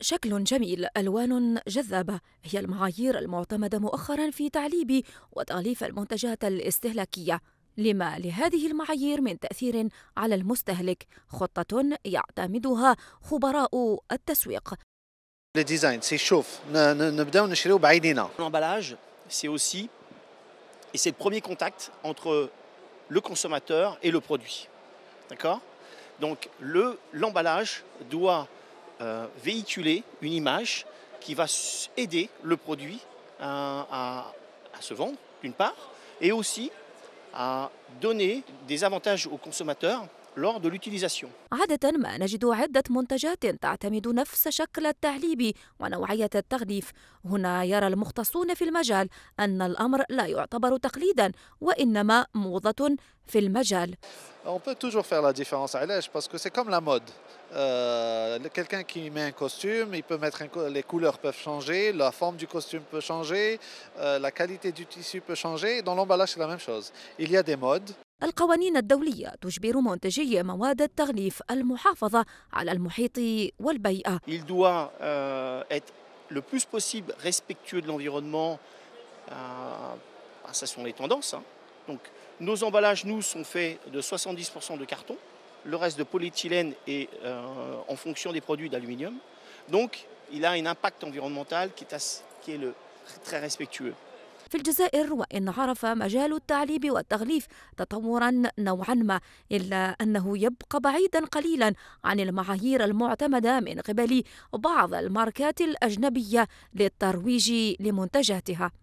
شكل جميل الوان جذابه هي المعايير المعتمده مؤخرا في تعليب وتاليف المنتجات الاستهلاكيه لما لهذه المعايير من تاثير على المستهلك خطه يعتمدها خبراء التسويق الديزاين ديزاين سي شوف نبداو نشريو بعيدينا الامبالاج سي اوسي et c'est le premier contact entre le consommateur et le produit d'accord donc le l'emballage doit Euh, véhiculer une image qui va aider le produit à, à, à se vendre, d'une part, et aussi à donner des avantages aux consommateurs lors de l'utilisation. عادة ما نجد عدة منتجات تعتمد نفس شكل التعليب ونوعية التغليف. هنا يرى المختصون في المجال أن الأمر لا يعتبر تقليدا وإنما موضة في المجال. On peut toujours faire la différence. علاش؟ Parce que c'est comme la mode. Euh... Euh, quelqu'un qui met un costume, les couleurs peuvent changer, la forme du costume peut changer, euh, la qualité du tissu peut changer. Dans l'emballage, c'est la même chose. Il y a des modes. الدولية تجبر منتجي مواد التغليف على المحيط Il doit euh, être le plus possible respectueux de l'environnement. Ce sont les tendances. Hein. nos emballages nous sont faits de 70% de carton. le reste de polyéthylène est euh, en fonction des produits d'aluminium. Donc, il a un impact environnemental qui est, assez, qui est le, très respectueux. في الجزائر وإن عرف مجال التعليب والتغليف تطورا نوعا ما إلا أنه يبقى بعيدا قليلا عن المعايير المعتمدة من قبل بعض الماركات الأجنبية للترويج لمنتجاتها